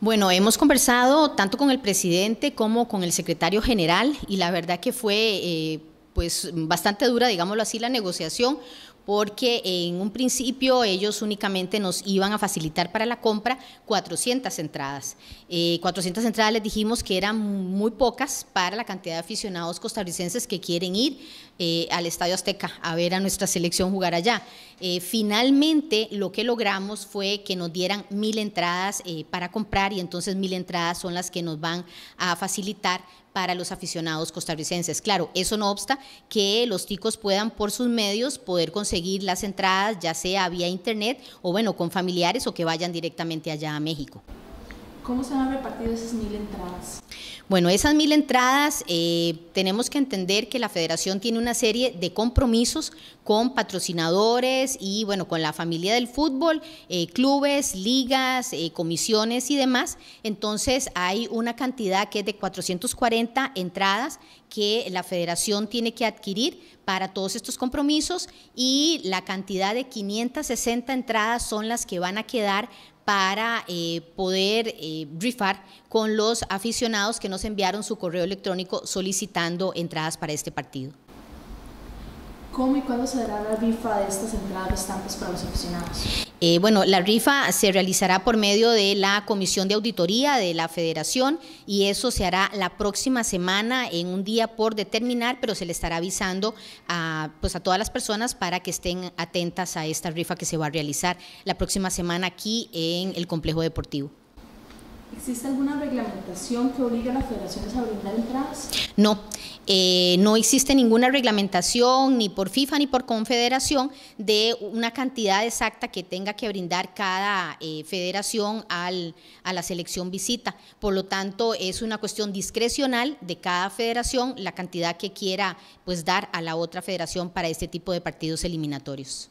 Bueno, hemos conversado tanto con el presidente como con el secretario general y la verdad que fue eh, pues bastante dura, digámoslo así, la negociación porque en un principio ellos únicamente nos iban a facilitar para la compra 400 entradas. 400 eh, entradas les dijimos que eran muy pocas para la cantidad de aficionados costarricenses que quieren ir eh, al Estadio Azteca a ver a nuestra selección jugar allá. Eh, finalmente lo que logramos fue que nos dieran mil entradas para comprar y entonces mil entradas son las que nos van a facilitar para los aficionados costarricenses. Claro, eso no obsta que los ticos puedan por sus medios poder conseguir seguir las entradas, ya sea vía internet o bueno, con familiares o que vayan directamente allá a México. ¿Cómo se han repartido esas mil entradas? Bueno, esas mil entradas eh, tenemos que entender que la federación tiene una serie de compromisos con patrocinadores y bueno, con la familia del fútbol, eh, clubes, ligas, eh, comisiones y demás. Entonces hay una cantidad que es de 440 entradas que la federación tiene que adquirir para todos estos compromisos y la cantidad de 560 entradas son las que van a quedar para eh, poder eh, rifar con los aficionados que nos enviaron su correo electrónico solicitando entradas para este partido. ¿Cómo y cuándo se dará la rifa de estas entradas para los aficionados? Eh, bueno, la rifa se realizará por medio de la Comisión de Auditoría de la Federación y eso se hará la próxima semana en un día por determinar, pero se le estará avisando a, pues a todas las personas para que estén atentas a esta rifa que se va a realizar la próxima semana aquí en el Complejo Deportivo. ¿Existe alguna reglamentación que obligue a las federaciones a brindar entradas? No, eh, no existe ninguna reglamentación ni por FIFA ni por confederación de una cantidad exacta que tenga que brindar cada eh, federación a la selección visita. Por lo tanto, es una cuestión discrecional de cada federación la cantidad que quiera pues, dar a la otra federación para este tipo de partidos eliminatorios.